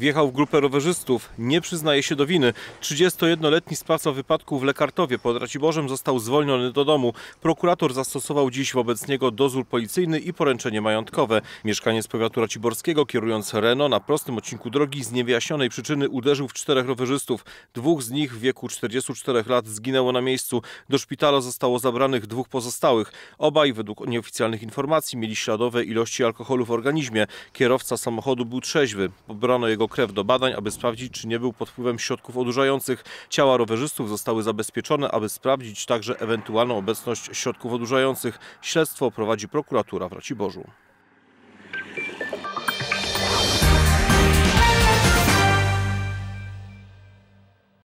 wjechał w grupę rowerzystów. Nie przyznaje się do winy. 31-letni sprawca wypadku w Lekartowie pod Raciborzem został zwolniony do domu. Prokurator zastosował dziś wobec niego dozór policyjny i poręczenie majątkowe. Mieszkaniec powiatu raciborskiego kierując Reno na prostym odcinku drogi z niewyjaśnionej przyczyny uderzył w czterech rowerzystów. Dwóch z nich w wieku 44 lat zginęło na miejscu. Do szpitala zostało zabranych dwóch pozostałych. Obaj według nieoficjalnych informacji mieli śladowe ilości alkoholu w organizmie. Kierowca samochodu był trzeźwy. Pobrano jego krew do badań, aby sprawdzić, czy nie był pod wpływem środków odurzających. Ciała rowerzystów zostały zabezpieczone, aby sprawdzić także ewentualną obecność środków odurzających. Śledztwo prowadzi prokuratura w Raciborzu.